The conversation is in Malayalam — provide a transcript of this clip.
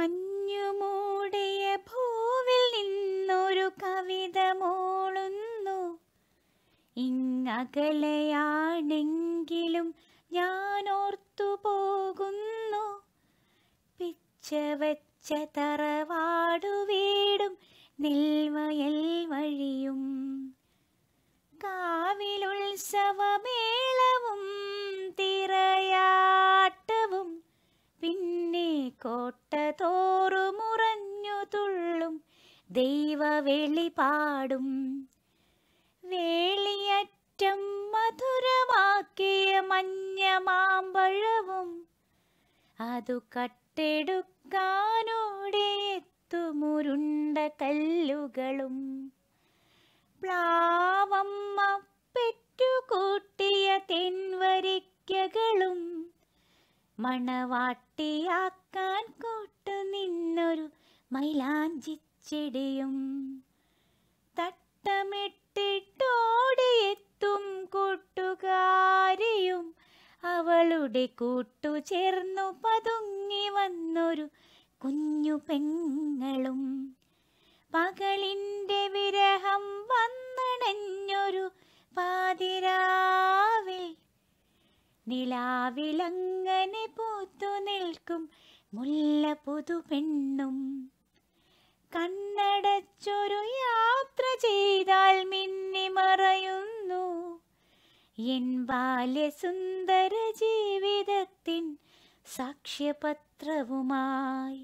മഞ്ഞുമൂടിയ ഭൂവിൽ നിന്നൊരു കവിത മോളുന്നു ഇങ്ങകലയാണെങ്കിലും ഓർത്തു പോകുന്നു പിച്ച തറവാടു വീടും നിൽവയൽ വഴിയും കാവിലുത്സവമേളവും തിറയാട്ടവും പിന്നെ കോട്ട മുറുമുറഞ്ഞു തുള്ളും ദൈവ വെളിപാടും വേളിയറ്റം മധുരമാക്കിയ മഞ്ഞ മാമ്പഴവും അതു കട്ടെടുക്കാനോടെ എത്തുമുരുണ്ട കല്ലുകളും പ്ലാവമ്മ പെറ്റുകൂട്ടിയ തെൻവരിക്കകളും മണവാട്ടിയാക്കാൻ കൂട്ടി ഒരു മൈലാഞ്ചി ചെടിയും തട്ടമിട്ടിട്ടോടിയെത്തും കൂട്ടുകാരിയും അവളുടെ കൂട്ടു ചേർന്നു പതുങ്ങി വന്നൊരു കുഞ്ഞു പെങ്ങളും പകളിൻ്റെ വിരഹം വന്നണഞ്ഞൊരു പാതിരാവിൽ നിലാവിലങ്ങനെ പൂത്തു നിൽക്കും മുല്ല പെണ്ണും കണ്ണടച്ചൊരു യാത്ര ചെയ്താൽ മിന്നി മറയുന്നു എൻ ബാല്യസുന്ദര ജീവിതത്തിൻ സാക്ഷ്യപത്രവുമായി